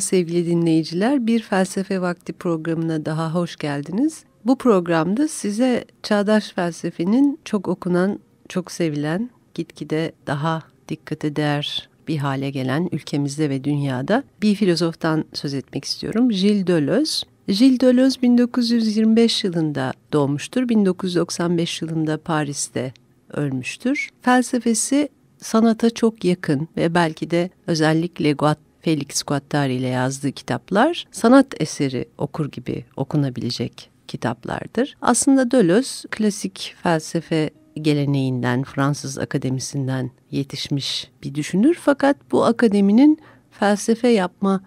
Sevgili dinleyiciler, bir felsefe vakti programına daha hoş geldiniz. Bu programda size çağdaş felsefenin çok okunan, çok sevilen, gitgide daha dikkate değer bir hale gelen ülkemizde ve dünyada bir filozoftan söz etmek istiyorum. Gilles Deleuze. Gilles Deleuze 1925 yılında doğmuştur. 1995 yılında Paris'te ölmüştür. Felsefesi sanata çok yakın ve belki de özellikle Guatt Felix Guattari ile yazdığı kitaplar sanat eseri okur gibi okunabilecek kitaplardır. Aslında Dölöz klasik felsefe geleneğinden, Fransız akademisinden yetişmiş bir düşünür fakat bu akademinin felsefe yapma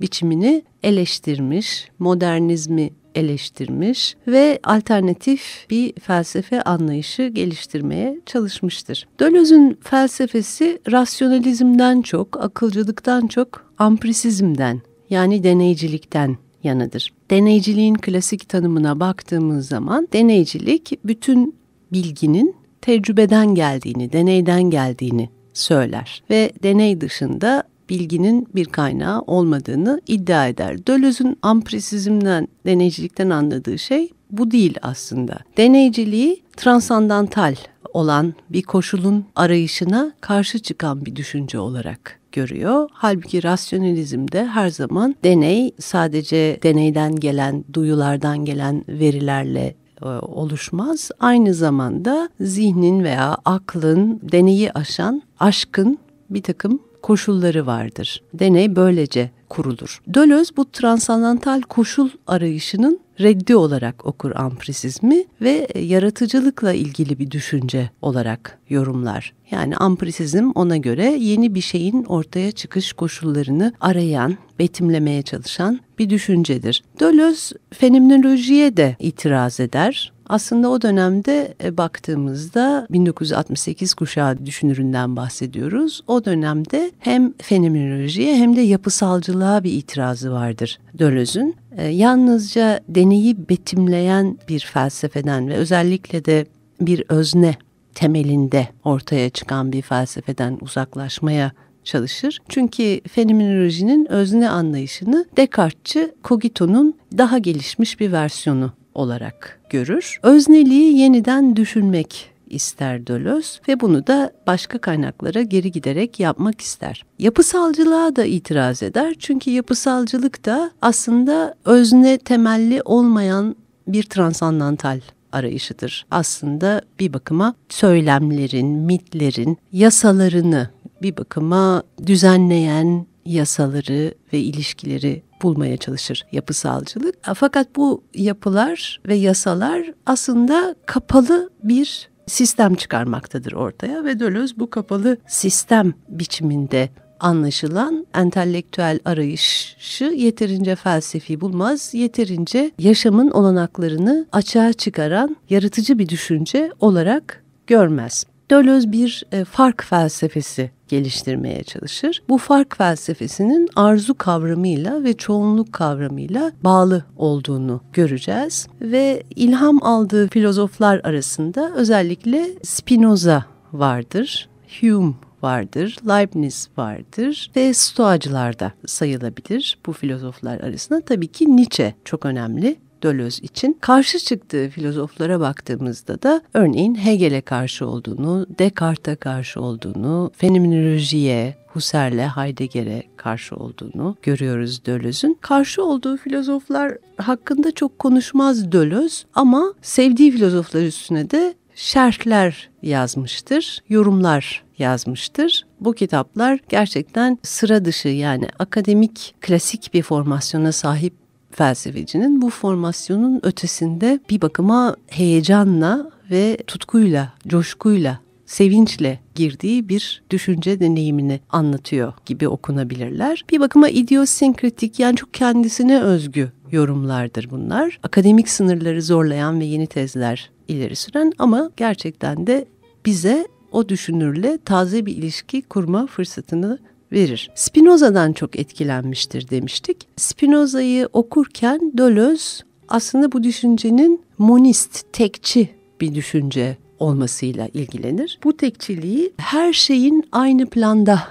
biçimini eleştirmiş, modernizmi eleştirmiş ve alternatif bir felsefe anlayışı geliştirmeye çalışmıştır. Dölöz'ün felsefesi rasyonalizmden çok, akılcılıktan çok amprisizmden yani deneycilikten yanıdır. Deneyciliğin klasik tanımına baktığımız zaman deneycilik bütün bilginin tecrübeden geldiğini, deneyden geldiğini söyler ve deney dışında bilginin bir kaynağı olmadığını iddia eder. Döloz'un amprisizmden, deneycilikten anladığı şey bu değil aslında. Deneyciliği transandantal olan bir koşulun arayışına karşı çıkan bir düşünce olarak görüyor. Halbuki rasyonalizmde her zaman deney sadece deneyden gelen, duyulardan gelen verilerle e, oluşmaz. Aynı zamanda zihnin veya aklın deneyi aşan aşkın bir takım koşulları vardır. Deney böylece kurulur. Dölöz bu transandantal koşul arayışının reddi olarak okur amprisizmi ve e, yaratıcılıkla ilgili bir düşünce olarak yorumlar. Yani amprisizm ona göre yeni bir şeyin ortaya çıkış koşullarını arayan, betimlemeye çalışan bir düşüncedir. Dölöz fenomenolojiye de itiraz eder. Aslında o dönemde e, baktığımızda 1968 kuşağı düşünüründen bahsediyoruz. O dönemde hem fenomenolojiye hem de yapısalcılığa bir itirazı vardır Dölöz'ün. E, yalnızca deneyi betimleyen bir felsefeden ve özellikle de bir özne temelinde ortaya çıkan bir felsefeden uzaklaşmaya çalışır. Çünkü fenomenolojinin özne anlayışını Descartes'çi Cogito'nun daha gelişmiş bir versiyonu olarak görür. Özneliği yeniden düşünmek ister Dölöz ve bunu da başka kaynaklara geri giderek yapmak ister. Yapısalcılığa da itiraz eder çünkü yapısalcılık da aslında özne temelli olmayan bir transandantal arayışıdır. Aslında bir bakıma söylemlerin, mitlerin yasalarını bir bakıma düzenleyen, yasaları ve ilişkileri bulmaya çalışır yapısalcılık. Fakat bu yapılar ve yasalar aslında kapalı bir sistem çıkarmaktadır ortaya ve Deleuze bu kapalı sistem biçiminde anlaşılan entelektüel arayışı yeterince felsefi bulmaz, yeterince yaşamın olanaklarını açığa çıkaran yaratıcı bir düşünce olarak görmez. Dölöz bir e, fark felsefesi geliştirmeye çalışır. Bu fark felsefesinin arzu kavramıyla ve çoğunluk kavramıyla bağlı olduğunu göreceğiz ve ilham aldığı filozoflar arasında özellikle Spinoza vardır, Hume vardır, Leibniz vardır ve Stoacılar da sayılabilir bu filozoflar arasında. Tabii ki Nietzsche çok önemli Dölöz için karşı çıktığı filozoflara baktığımızda da örneğin Hegel'e karşı olduğunu, Descartes'e karşı olduğunu, fenomenolojiye, Husserl'e, Heidegger'e karşı olduğunu görüyoruz Dölöz'ün. Karşı olduğu filozoflar hakkında çok konuşmaz Dölöz ama sevdiği filozoflar üstüne de şerhler yazmıştır, yorumlar yazmıştır. Bu kitaplar gerçekten sıra dışı yani akademik klasik bir formasyona sahip felsefecinin bu formasyonun ötesinde bir bakıma heyecanla ve tutkuyla, coşkuyla sevinçle girdiği bir düşünce deneyimini anlatıyor gibi okunabilirler. Bir bakıma idiosinkratik yani çok kendisine özgü yorumlardır bunlar. Akademik sınırları zorlayan ve yeni tezler ileri süren ama gerçekten de bize o düşünürle taze bir ilişki kurma fırsatını verir. Spinoza'dan çok etkilenmiştir demiştik. Spinoza'yı okurken Dölöz aslında bu düşüncenin monist, tekçi bir düşünce olmasıyla ilgilenir. Bu tekçiliği her şeyin aynı planda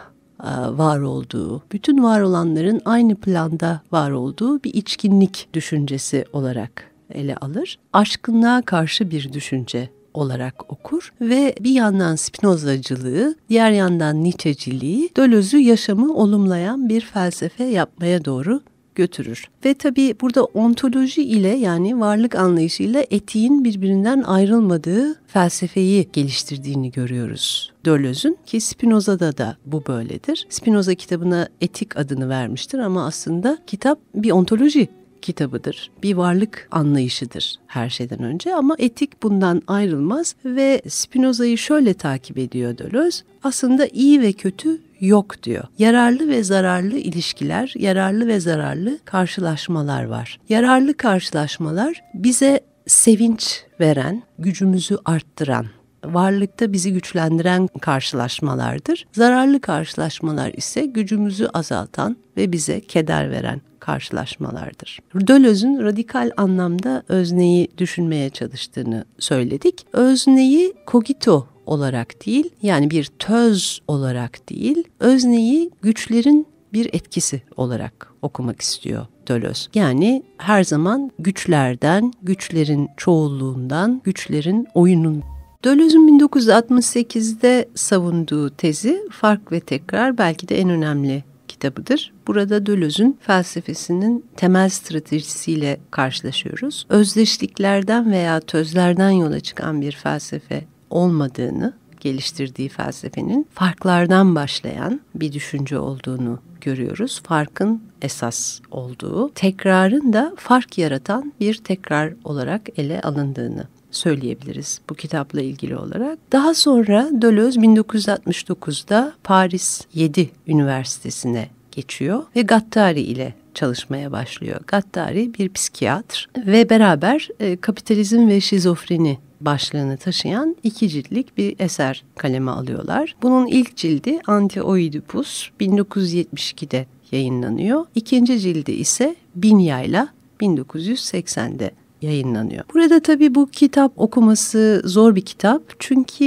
e, var olduğu, bütün var olanların aynı planda var olduğu bir içkinlik düşüncesi olarak ele alır. Aşkınlığa karşı bir düşünce olarak okur ve bir yandan Spinozacılığı, diğer yandan Nietzscheciliği, Döloz'u yaşamı olumlayan bir felsefe yapmaya doğru götürür. Ve tabii burada ontoloji ile yani varlık anlayışıyla etiğin birbirinden ayrılmadığı felsefeyi geliştirdiğini görüyoruz. Döloz'un ki Spinoza'da da bu böyledir. Spinoza kitabına etik adını vermiştir ama aslında kitap bir ontoloji kitabıdır. Bir varlık anlayışıdır her şeyden önce ama etik bundan ayrılmaz ve Spinoza'yı şöyle takip ediyor Dölöz. Aslında iyi ve kötü yok diyor. Yararlı ve zararlı ilişkiler, yararlı ve zararlı karşılaşmalar var. Yararlı karşılaşmalar bize sevinç veren, gücümüzü arttıran, varlıkta bizi güçlendiren karşılaşmalardır. Zararlı karşılaşmalar ise gücümüzü azaltan ve bize keder veren karşılaşmalardır. Döloz'un radikal anlamda özneyi düşünmeye çalıştığını söyledik. Özneyi cogito olarak değil, yani bir töz olarak değil, özneyi güçlerin bir etkisi olarak okumak istiyor Dölöz. Yani her zaman güçlerden, güçlerin çoğulluğundan, güçlerin oyunun Dölöz'ün 1968'de savunduğu tezi fark ve tekrar belki de en önemli kitabıdır. Burada Döloz'un felsefesinin temel stratejisiyle karşılaşıyoruz. Özdeşliklerden veya tözlerden yola çıkan bir felsefe olmadığını, geliştirdiği felsefenin farklardan başlayan bir düşünce olduğunu görüyoruz. Farkın esas olduğu, tekrarın da fark yaratan bir tekrar olarak ele alındığını söyleyebiliriz bu kitapla ilgili olarak. Daha sonra Dölöz 1969'da Paris 7 Üniversitesi'ne geçiyor ve Gattari ile çalışmaya başlıyor. Gattari bir psikiyatr ve beraber e, kapitalizm ve şizofreni başlığını taşıyan iki ciltlik bir eser kaleme alıyorlar. Bunun ilk cildi Anti Oedipus 1972'de yayınlanıyor. İkinci cildi ise Binya'yla 1980'de yayınlanıyor. Burada tabii bu kitap okuması zor bir kitap. Çünkü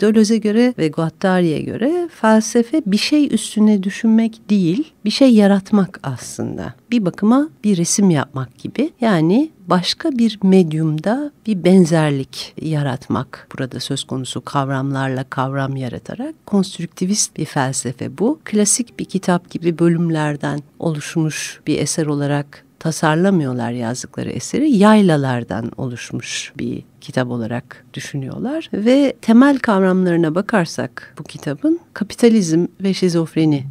Döloz'e göre ve Guattari'ye göre felsefe bir şey üstüne düşünmek değil, bir şey yaratmak aslında. Bir bakıma bir resim yapmak gibi. Yani başka bir medyumda bir benzerlik yaratmak. Burada söz konusu kavramlarla kavram yaratarak konstrüktivist bir felsefe bu. Klasik bir kitap gibi bölümlerden oluşmuş bir eser olarak tasarlamıyorlar yazdıkları eseri. Yaylalardan oluşmuş bir kitap olarak düşünüyorlar ve temel kavramlarına bakarsak bu kitabın kapitalizm ve şizofreni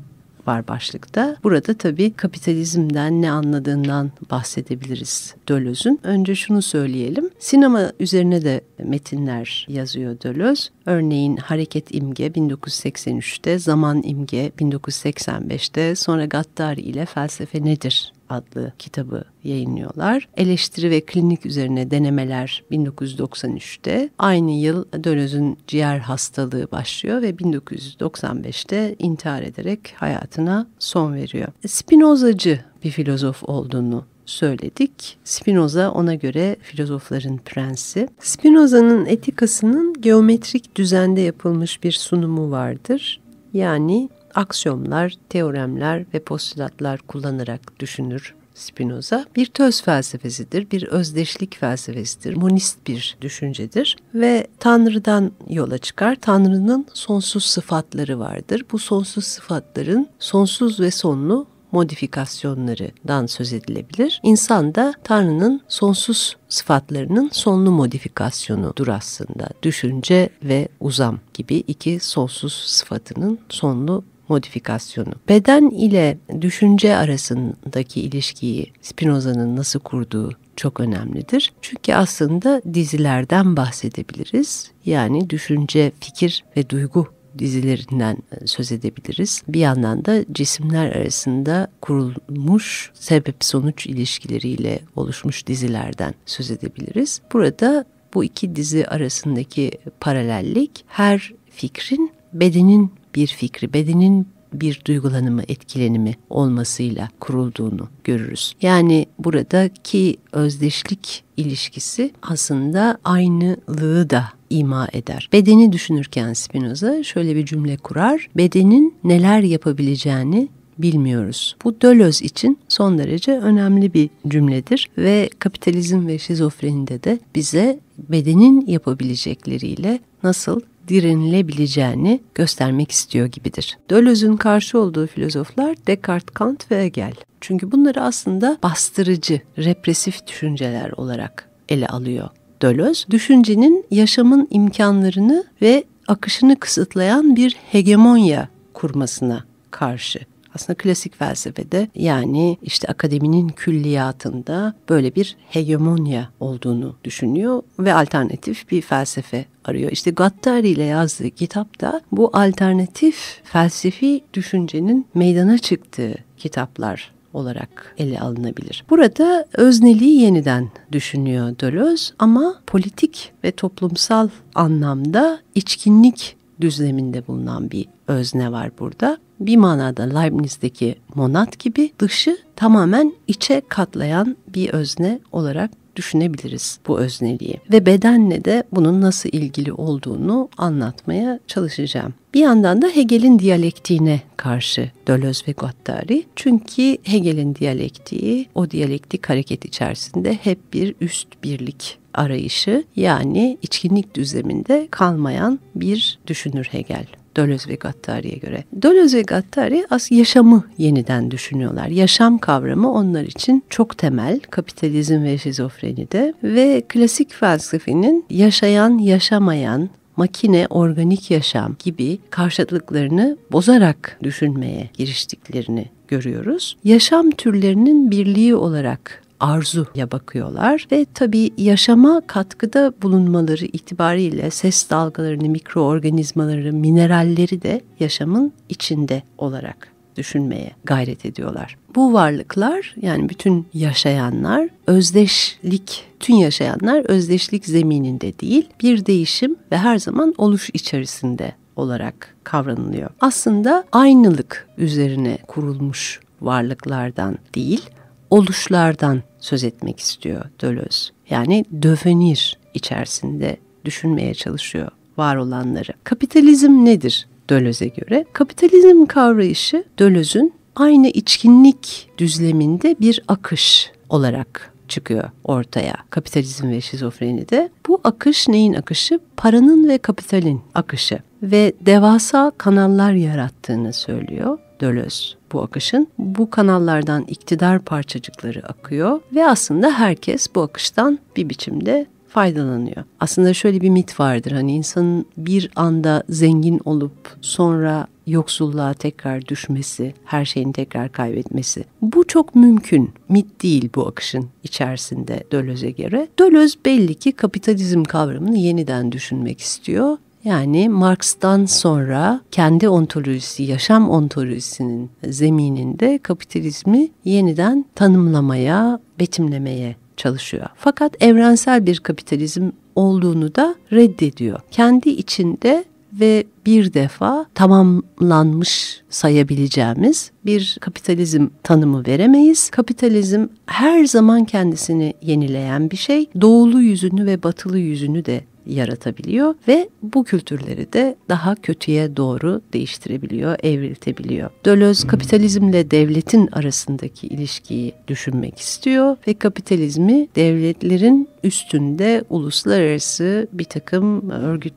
var başlıkta. Burada tabii kapitalizmden ne anladığından bahsedebiliriz Dölözün Önce şunu söyleyelim. Sinema üzerine de metinler yazıyor Dölöz Örneğin Hareket İmge 1983'te, Zaman İmge 1985'te, sonra Gattari ile Felsefe Nedir adlı kitabı yayınlıyorlar. Eleştiri ve klinik üzerine denemeler 1993'te. Aynı yıl Döloz'un ciğer hastalığı başlıyor ve 1995'te intihar ederek hayatına son veriyor. Spinozacı bir filozof olduğunu söyledik. Spinoza ona göre filozofların prensi. Spinoza'nın etikasının geometrik düzende yapılmış bir sunumu vardır. Yani aksiyomlar, teoremler ve postulatlar kullanarak düşünür Spinoza bir töz felsefesidir, bir özdeşlik felsefesidir, monist bir düşüncedir ve Tanrı'dan yola çıkar. Tanrı'nın sonsuz sıfatları vardır. Bu sonsuz sıfatların sonsuz ve sonlu modifikasyonlarından söz edilebilir. İnsan da Tanrı'nın sonsuz sıfatlarının sonlu modifikasyonu aslında. Düşünce ve uzam gibi iki sonsuz sıfatının sonlu modifikasyonu. Beden ile düşünce arasındaki ilişkiyi Spinoza'nın nasıl kurduğu çok önemlidir. Çünkü aslında dizilerden bahsedebiliriz. Yani düşünce, fikir ve duygu dizilerinden e, söz edebiliriz. Bir yandan da cisimler arasında kurulmuş sebep-sonuç ilişkileriyle oluşmuş dizilerden söz edebiliriz. Burada bu iki dizi arasındaki paralellik her fikrin bedenin bir fikri, bedenin bir duygulanımı, etkilenimi olmasıyla kurulduğunu görürüz. Yani buradaki özdeşlik ilişkisi aslında aynılığı da ima eder. Bedeni düşünürken Spinoza şöyle bir cümle kurar. Bedenin neler yapabileceğini bilmiyoruz. Bu Dölöz için son derece önemli bir cümledir ve kapitalizm ve şizofrenide de bize bedenin yapabilecekleriyle nasıl direnilebileceğini göstermek istiyor gibidir. Döloz'un karşı olduğu filozoflar Descartes, Kant ve Hegel. Çünkü bunları aslında bastırıcı, represif düşünceler olarak ele alıyor. Dölöz, düşüncenin yaşamın imkanlarını ve akışını kısıtlayan bir hegemonya kurmasına karşı aslında klasik felsefede yani işte akademinin külliyatında böyle bir hegemonya olduğunu düşünüyor ve alternatif bir felsefe arıyor. İşte Gattari ile yazdığı kitapta bu alternatif felsefi düşüncenin meydana çıktığı kitaplar olarak ele alınabilir. Burada özneliği yeniden düşünüyor Dölöz ama politik ve toplumsal anlamda içkinlik düzleminde bulunan bir özne var burada. Bir manada Leibniz'deki monat gibi dışı tamamen içe katlayan bir özne olarak düşünebiliriz bu özneliği ve bedenle de bunun nasıl ilgili olduğunu anlatmaya çalışacağım. Bir yandan da Hegel'in diyalektiğine karşı Dölöz ve Guattari. Çünkü Hegel'in diyalektiği o diyalektik hareket içerisinde hep bir üst birlik arayışı yani içkinlik düzleminde kalmayan bir düşünür Hegel. Dölöz ve Gattari'ye göre. Dölöz ve Gattari aslında yaşamı yeniden düşünüyorlar. Yaşam kavramı onlar için çok temel kapitalizm ve şizofrenide ve klasik felsefenin yaşayan, yaşamayan, makine, organik yaşam gibi karşıtlıklarını bozarak düşünmeye giriştiklerini görüyoruz. Yaşam türlerinin birliği olarak Arzuya bakıyorlar ve tabii yaşama katkıda bulunmaları itibariyle ses dalgalarını, mikroorganizmaları, mineralleri de yaşamın içinde olarak düşünmeye gayret ediyorlar. Bu varlıklar yani bütün yaşayanlar özdeşlik, tüm yaşayanlar özdeşlik zemininde değil, bir değişim ve her zaman oluş içerisinde olarak kavranılıyor. Aslında aynılık üzerine kurulmuş varlıklardan değil, oluşlardan söz etmek istiyor Dölöz. Yani dövenir içerisinde düşünmeye çalışıyor var olanları. Kapitalizm nedir Dölöz'e göre? Kapitalizm kavrayışı Dölöz'ün aynı içkinlik düzleminde bir akış olarak çıkıyor ortaya kapitalizm ve şizofreni de Bu akış neyin akışı? Paranın ve kapitalin akışı ve devasa kanallar yarattığını söylüyor. Dölöz bu akışın. Bu kanallardan iktidar parçacıkları akıyor ve aslında herkes bu akıştan bir biçimde faydalanıyor. Aslında şöyle bir mit vardır hani insanın bir anda zengin olup sonra yoksulluğa tekrar düşmesi, her şeyini tekrar kaybetmesi. Bu çok mümkün. Mit değil bu akışın içerisinde Dölöz'e göre. Dölöz belli ki kapitalizm kavramını yeniden düşünmek istiyor yani Marx'tan sonra kendi ontolojisi, yaşam ontolojisinin zemininde kapitalizmi yeniden tanımlamaya, betimlemeye çalışıyor. Fakat evrensel bir kapitalizm olduğunu da reddediyor. Kendi içinde ve bir defa tamamlanmış sayabileceğimiz bir kapitalizm tanımı veremeyiz. Kapitalizm her zaman kendisini yenileyen bir şey. Doğulu yüzünü ve batılı yüzünü de yaratabiliyor ve bu kültürleri de daha kötüye doğru değiştirebiliyor, evriltebiliyor. Dölöz kapitalizmle devletin arasındaki ilişkiyi düşünmek istiyor ve kapitalizmi devletlerin üstünde uluslararası bir takım örgüt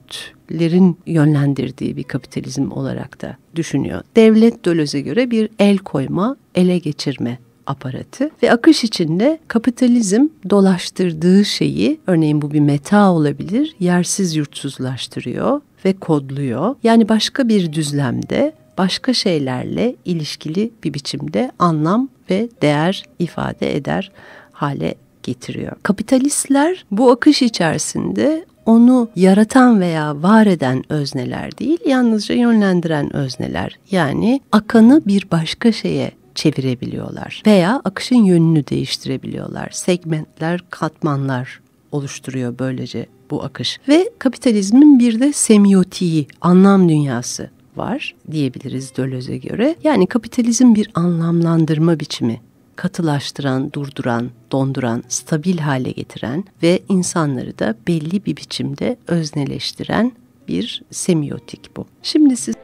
devletlerin yönlendirdiği bir kapitalizm olarak da düşünüyor. Devlet Döloz'e göre bir el koyma, ele geçirme aparatı ve akış içinde kapitalizm dolaştırdığı şeyi örneğin bu bir meta olabilir yersiz yurtsuzlaştırıyor ve kodluyor. Yani başka bir düzlemde başka şeylerle ilişkili bir biçimde anlam ve değer ifade eder hale getiriyor. Kapitalistler bu akış içerisinde onu yaratan veya var eden özneler değil, yalnızca yönlendiren özneler. Yani akanı bir başka şeye çevirebiliyorlar veya akışın yönünü değiştirebiliyorlar. Segmentler, katmanlar oluşturuyor böylece bu akış. Ve kapitalizmin bir de semiotiği, anlam dünyası var diyebiliriz Döloz'e göre. Yani kapitalizm bir anlamlandırma biçimi katılaştıran, durduran, donduran, stabil hale getiren ve insanları da belli bir biçimde özneleştiren bir semiotik bu. Şimdi siz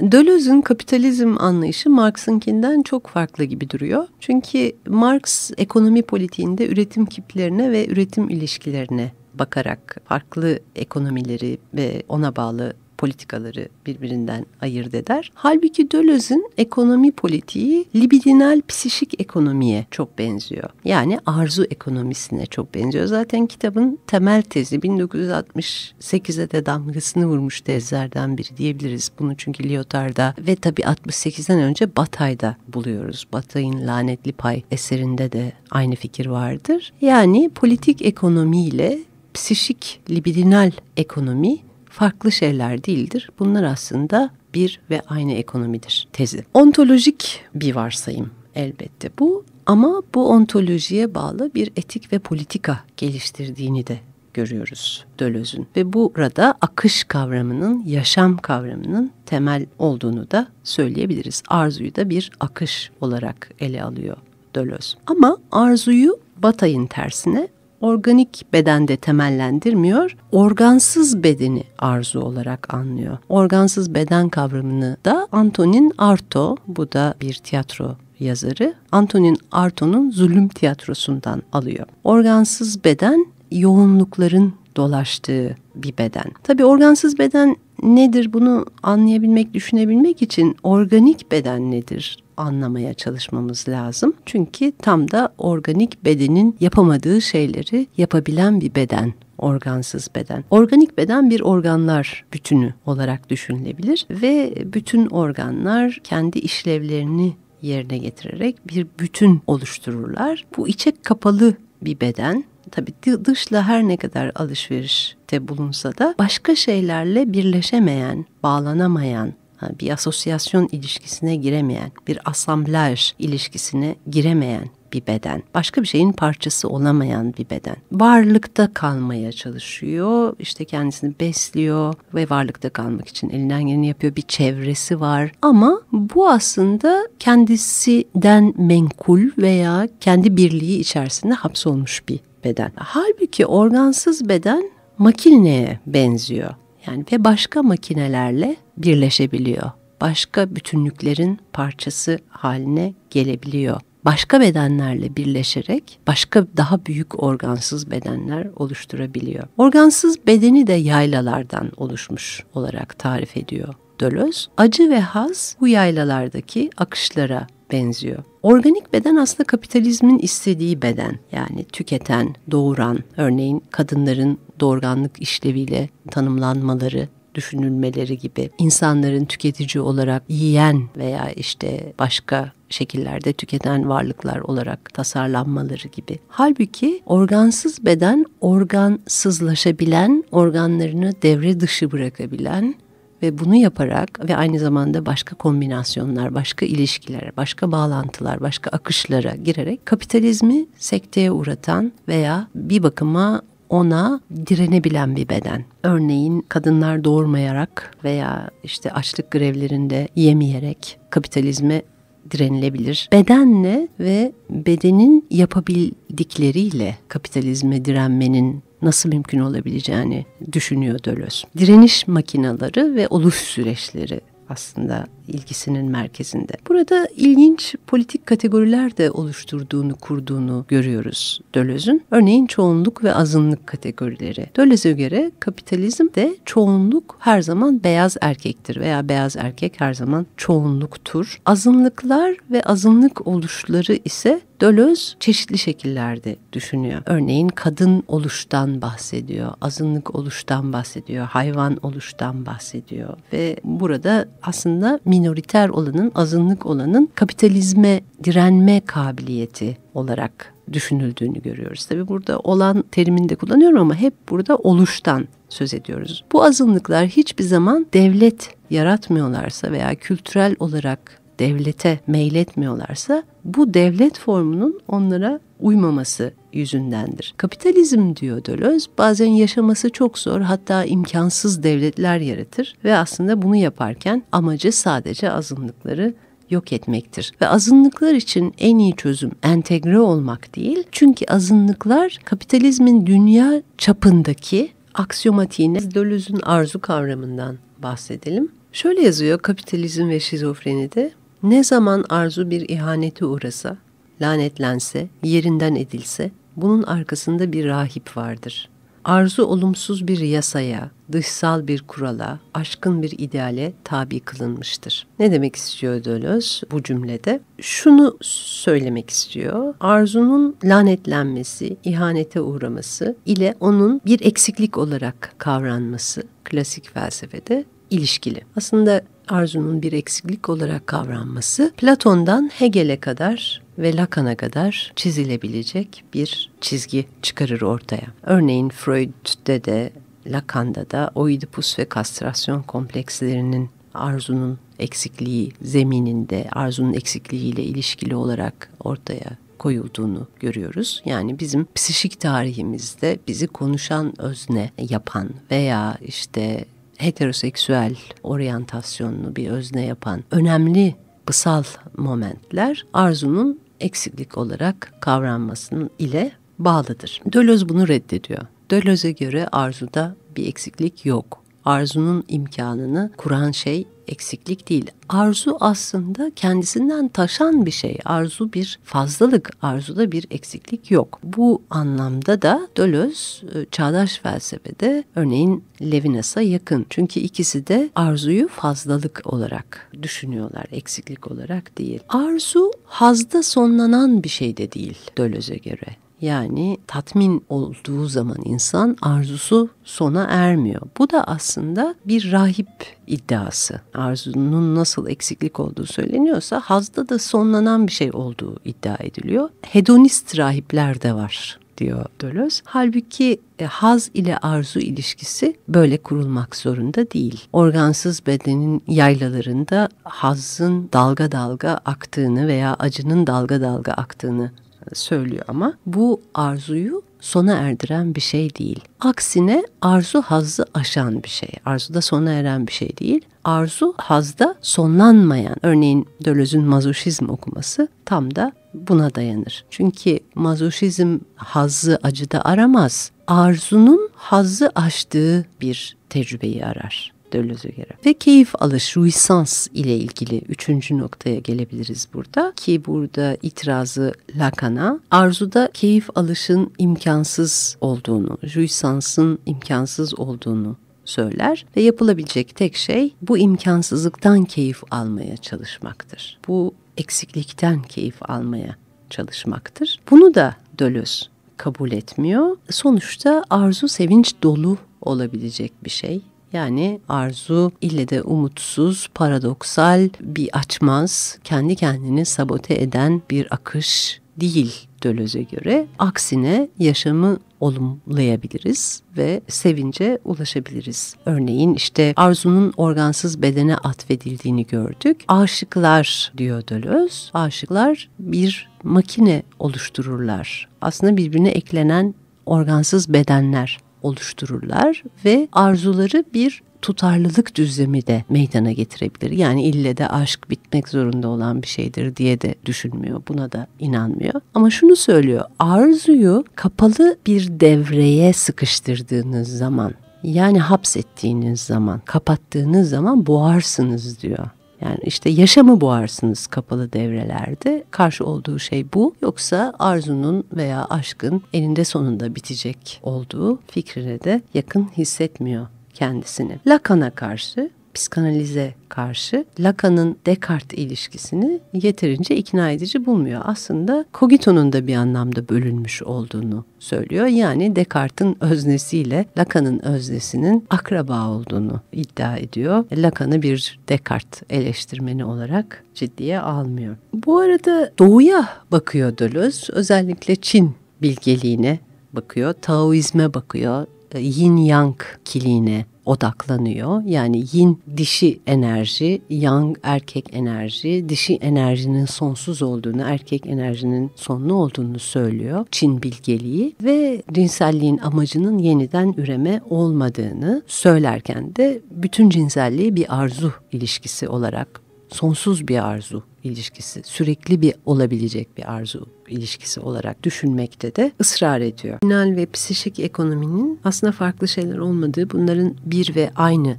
Döloz'un kapitalizm anlayışı Marx'ınkinden çok farklı gibi duruyor. Çünkü Marx ekonomi politiğinde üretim kiplerine ve üretim ilişkilerine bakarak farklı ekonomileri ve ona bağlı politikaları birbirinden ayırt eder. Halbuki Döloz'un ekonomi politiği libidinal psişik ekonomiye çok benziyor. Yani arzu ekonomisine çok benziyor. Zaten kitabın temel tezi 1968'e de damgasını vurmuş tezlerden biri diyebiliriz. Bunu çünkü Lyotard'da ve tabii 68'den önce Batay'da buluyoruz. Batay'ın Lanetli Pay eserinde de aynı fikir vardır. Yani politik ekonomiyle ile psişik libidinal ekonomi farklı şeyler değildir. Bunlar aslında bir ve aynı ekonomidir tezi. Ontolojik bir varsayım elbette bu ama bu ontolojiye bağlı bir etik ve politika geliştirdiğini de görüyoruz Döloz'un ve burada akış kavramının, yaşam kavramının temel olduğunu da söyleyebiliriz. Arzuyu da bir akış olarak ele alıyor Döloz. Ama arzuyu Batay'ın tersine organik bedende temellendirmiyor, organsız bedeni arzu olarak anlıyor. Organsız beden kavramını da Antonin Arto, bu da bir tiyatro yazarı, Antonin Arto'nun Zulüm Tiyatrosu'ndan alıyor. Organsız beden yoğunlukların dolaştığı bir beden. Tabii organsız beden nedir bunu anlayabilmek, düşünebilmek için organik beden nedir anlamaya çalışmamız lazım. Çünkü tam da organik bedenin yapamadığı şeyleri yapabilen bir beden organsız beden. Organik beden bir organlar bütünü olarak düşünülebilir ve bütün organlar kendi işlevlerini yerine getirerek bir bütün oluştururlar. Bu içe kapalı bir beden tabii dışla her ne kadar alışverişte bulunsa da başka şeylerle birleşemeyen, bağlanamayan, bir asosyasyon ilişkisine giremeyen, bir asamblaj ilişkisine giremeyen bir beden. Başka bir şeyin parçası olamayan bir beden. Varlıkta kalmaya çalışıyor. İşte kendisini besliyor ve varlıkta kalmak için elinden geleni yapıyor. Bir çevresi var. Ama bu aslında kendisinden menkul veya kendi birliği içerisinde hapsolmuş bir beden. Halbuki organsız beden makineye benziyor. Yani ve başka makinelerle birleşebiliyor. Başka bütünlüklerin parçası haline gelebiliyor. Başka bedenlerle birleşerek başka daha büyük organsız bedenler oluşturabiliyor. Organsız bedeni de yaylalardan oluşmuş olarak tarif ediyor Dölöz. Acı ve haz bu yaylalardaki akışlara benziyor. Organik beden aslında kapitalizmin istediği beden. Yani tüketen, doğuran, örneğin kadınların doğurganlık işleviyle tanımlanmaları, düşünülmeleri gibi insanların tüketici olarak yiyen veya işte başka şekillerde tüketen varlıklar olarak tasarlanmaları gibi. Halbuki organsız beden organsızlaşabilen, organlarını devre dışı bırakabilen, ve bunu yaparak ve aynı zamanda başka kombinasyonlar, başka ilişkilere, başka bağlantılar, başka akışlara girerek kapitalizmi sekteye uğratan veya bir bakıma ona direnebilen bir beden. Örneğin kadınlar doğurmayarak veya işte açlık grevlerinde yemeyerek kapitalizme direnilebilir. Bedenle ve bedenin yapabildikleriyle kapitalizme direnmenin nasıl mümkün olabileceğini düşünüyor Dölöz. Direniş makinaları ve oluş süreçleri aslında ilgisinin merkezinde. Burada ilginç politik kategoriler de oluşturduğunu, kurduğunu görüyoruz Dölöz'ün. Örneğin çoğunluk ve azınlık kategorileri. Dölöz'e göre kapitalizmde çoğunluk her zaman beyaz erkektir veya beyaz erkek her zaman çoğunluktur. Azınlıklar ve azınlık oluşları ise Dölöz çeşitli şekillerde düşünüyor. Örneğin kadın oluştan bahsediyor, azınlık oluştan bahsediyor, hayvan oluştan bahsediyor ve burada aslında minoriter olanın, azınlık olanın kapitalizme direnme kabiliyeti olarak düşünüldüğünü görüyoruz. Tabii burada olan terimini de kullanıyorum ama hep burada oluştan söz ediyoruz. Bu azınlıklar hiçbir zaman devlet yaratmıyorlarsa veya kültürel olarak devlete meyletmiyorlarsa bu devlet formunun onlara uymaması yüzündendir. Kapitalizm diyor Dölöz bazen yaşaması çok zor hatta imkansız devletler yaratır ve aslında bunu yaparken amacı sadece azınlıkları yok etmektir. Ve azınlıklar için en iyi çözüm entegre olmak değil. Çünkü azınlıklar kapitalizmin dünya çapındaki aksiyomatiğine Dölöz'ün arzu kavramından bahsedelim. Şöyle yazıyor kapitalizm ve şizofrenide ne zaman arzu bir ihanete uğrasa, lanetlense, yerinden edilse, bunun arkasında bir rahip vardır. Arzu olumsuz bir yasaya, dışsal bir kurala, aşkın bir ideale tabi kılınmıştır. Ne demek istiyor Dölöz bu cümlede? Şunu söylemek istiyor. Arzunun lanetlenmesi, ihanete uğraması ile onun bir eksiklik olarak kavranması klasik felsefede ilişkili. Aslında arzunun bir eksiklik olarak kavranması Platon'dan Hegel'e kadar ve Lacan'a kadar çizilebilecek bir çizgi çıkarır ortaya. Örneğin Freud'de de Lacan'da da oidipus ve kastrasyon komplekslerinin arzunun eksikliği zemininde arzunun eksikliğiyle ilişkili olarak ortaya koyulduğunu görüyoruz. Yani bizim psişik tarihimizde bizi konuşan özne yapan veya işte heteroseksüel oryantasyonlu bir özne yapan önemli yapısal momentler arzunun eksiklik olarak kavranmasının ile bağlıdır. Döloz bunu reddediyor. Dölöz'e göre arzuda bir eksiklik yok arzunun imkanını kuran şey eksiklik değil. Arzu aslında kendisinden taşan bir şey. Arzu bir fazlalık, arzuda bir eksiklik yok. Bu anlamda da Dölöz e, çağdaş felsefede örneğin Levinas'a yakın. Çünkü ikisi de arzuyu fazlalık olarak düşünüyorlar, eksiklik olarak değil. Arzu hazda sonlanan bir şey de değil Dölöz'e göre. Yani tatmin olduğu zaman insan arzusu sona ermiyor. Bu da aslında bir rahip iddiası. Arzunun nasıl eksiklik olduğu söyleniyorsa hazda da sonlanan bir şey olduğu iddia ediliyor. Hedonist rahipler de var diyor Dölöz. Halbuki e, haz ile arzu ilişkisi böyle kurulmak zorunda değil. Organsız bedenin yaylalarında hazın dalga dalga aktığını veya acının dalga dalga aktığını söylüyor ama bu arzuyu sona erdiren bir şey değil. Aksine arzu hazzı aşan bir şey. Arzu da sona eren bir şey değil. Arzu hazda sonlanmayan, örneğin Döloz'un mazoşizm okuması tam da buna dayanır. Çünkü mazoşizm hazzı acıda aramaz. Arzunun hazzı aştığı bir tecrübeyi arar de Lözöger'e. Ve keyif alış, ruhisans ile ilgili üçüncü noktaya gelebiliriz burada. Ki burada itirazı Lacan'a arzuda keyif alışın imkansız olduğunu, ruhisansın imkansız olduğunu söyler ve yapılabilecek tek şey bu imkansızlıktan keyif almaya çalışmaktır. Bu eksiklikten keyif almaya çalışmaktır. Bunu da Dölöz kabul etmiyor. Sonuçta arzu sevinç dolu olabilecek bir şey. Yani arzu ille de umutsuz, paradoksal, bir açmaz, kendi kendini sabote eden bir akış değil Döloz'e göre. Aksine yaşamı olumlayabiliriz ve sevince ulaşabiliriz. Örneğin işte arzunun organsız bedene atfedildiğini gördük. Aşıklar diyor Dölöz. Aşıklar bir makine oluştururlar. Aslında birbirine eklenen organsız bedenler oluştururlar ve arzuları bir tutarlılık düzlemi de meydana getirebilir. Yani ille de aşk bitmek zorunda olan bir şeydir diye de düşünmüyor. Buna da inanmıyor. Ama şunu söylüyor. Arzuyu kapalı bir devreye sıkıştırdığınız zaman yani hapsettiğiniz zaman, kapattığınız zaman boğarsınız diyor. Yani işte yaşamı boğarsınız kapalı devrelerde. Karşı olduğu şey bu. Yoksa arzunun veya aşkın eninde sonunda bitecek olduğu fikrine de yakın hissetmiyor kendisini. Lacan'a karşı psikanalize karşı Lacan'ın Descartes ilişkisini yeterince ikna edici bulmuyor. Aslında Cogito'nun da bir anlamda bölünmüş olduğunu söylüyor. Yani Descartes'in öznesiyle Lacan'ın öznesinin akraba olduğunu iddia ediyor. Lacan'ı bir Descartes eleştirmeni olarak ciddiye almıyor. Bu arada doğuya bakıyor Deleuze. Özellikle Çin bilgeliğine bakıyor, Taoizme bakıyor, e, yin yang kiliğine odaklanıyor. Yani yin dişi enerji, yang erkek enerji, dişi enerjinin sonsuz olduğunu, erkek enerjinin sonlu olduğunu söylüyor Çin bilgeliği ve cinselliğin amacının yeniden üreme olmadığını söylerken de bütün cinselliği bir arzu ilişkisi olarak sonsuz bir arzu ilişkisi, sürekli bir olabilecek bir arzu ilişkisi olarak düşünmekte de ısrar ediyor. Final ve psişik ekonominin aslında farklı şeyler olmadığı, bunların bir ve aynı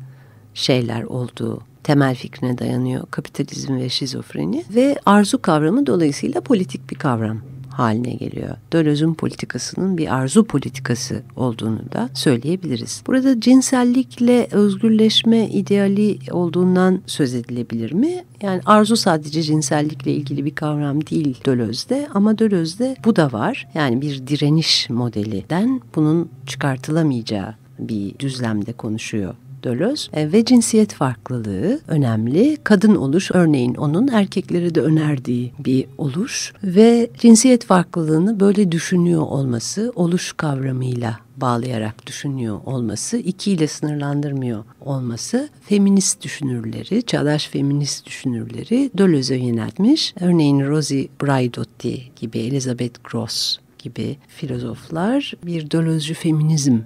şeyler olduğu temel fikrine dayanıyor kapitalizm ve şizofreni ve arzu kavramı dolayısıyla politik bir kavram haline geliyor. Döloz'un politikasının bir arzu politikası olduğunu da söyleyebiliriz. Burada cinsellikle özgürleşme ideali olduğundan söz edilebilir mi? Yani arzu sadece cinsellikle ilgili bir kavram değil Döloz'de ama Döloz'de bu da var. Yani bir direniş modelinden bunun çıkartılamayacağı bir düzlemde konuşuyor Dölöz e, ve cinsiyet farklılığı önemli. Kadın oluş örneğin onun erkeklere de önerdiği bir oluş ve cinsiyet farklılığını böyle düşünüyor olması oluş kavramıyla bağlayarak düşünüyor olması, ikiyle sınırlandırmıyor olması feminist düşünürleri, çağdaş feminist düşünürleri Döloz'a yöneltmiş. Örneğin Rosie Braidotti gibi, Elizabeth Gross gibi filozoflar bir Dölozcu feminizm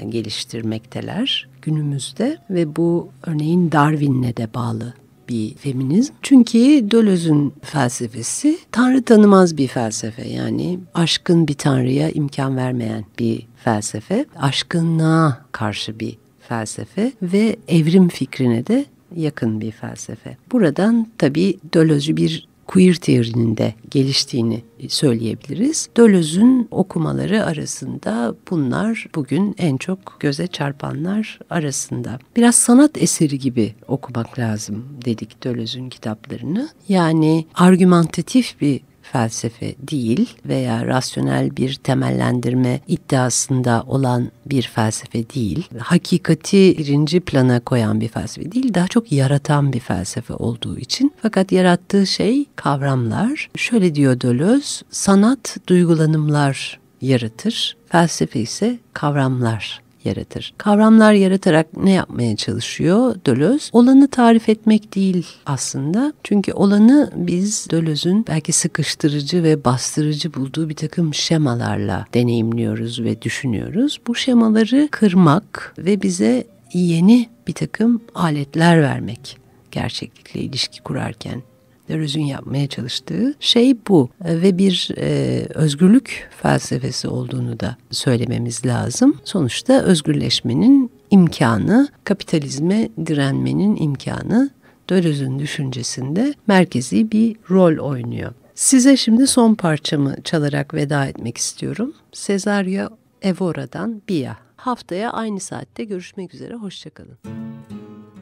e, geliştirmekteler günümüzde ve bu örneğin Darwin'le de bağlı bir feminizm. Çünkü Döloz'un felsefesi tanrı tanımaz bir felsefe. Yani aşkın bir tanrıya imkan vermeyen bir felsefe. Aşkınlığa karşı bir felsefe ve evrim fikrine de yakın bir felsefe. Buradan tabii Döloz'u bir queer teorinin de geliştiğini e, söyleyebiliriz. Döloz'un okumaları arasında bunlar bugün en çok göze çarpanlar arasında. Biraz sanat eseri gibi okumak lazım dedik Döloz'un kitaplarını. Yani argümantatif bir felsefe değil veya rasyonel bir temellendirme iddiasında olan bir felsefe değil. Hakikati birinci plana koyan bir felsefe değil, daha çok yaratan bir felsefe olduğu için. Fakat yarattığı şey kavramlar. Şöyle diyor Dölöz, sanat duygulanımlar yaratır, felsefe ise kavramlar yaratır. Kavramlar yaratarak ne yapmaya çalışıyor Dölöz? Olanı tarif etmek değil aslında. Çünkü olanı biz Dölöz'ün belki sıkıştırıcı ve bastırıcı bulduğu bir takım şemalarla deneyimliyoruz ve düşünüyoruz. Bu şemaları kırmak ve bize yeni bir takım aletler vermek gerçeklikle ilişki kurarken Dörüz'ün yapmaya çalıştığı şey bu ve bir e, özgürlük felsefesi olduğunu da söylememiz lazım. Sonuçta özgürleşmenin imkanı, kapitalizme direnmenin imkanı Dörüz'ün düşüncesinde merkezi bir rol oynuyor. Size şimdi son parçamı çalarak veda etmek istiyorum. Cesario Evora'dan Bia. Haftaya aynı saatte görüşmek üzere, hoşçakalın.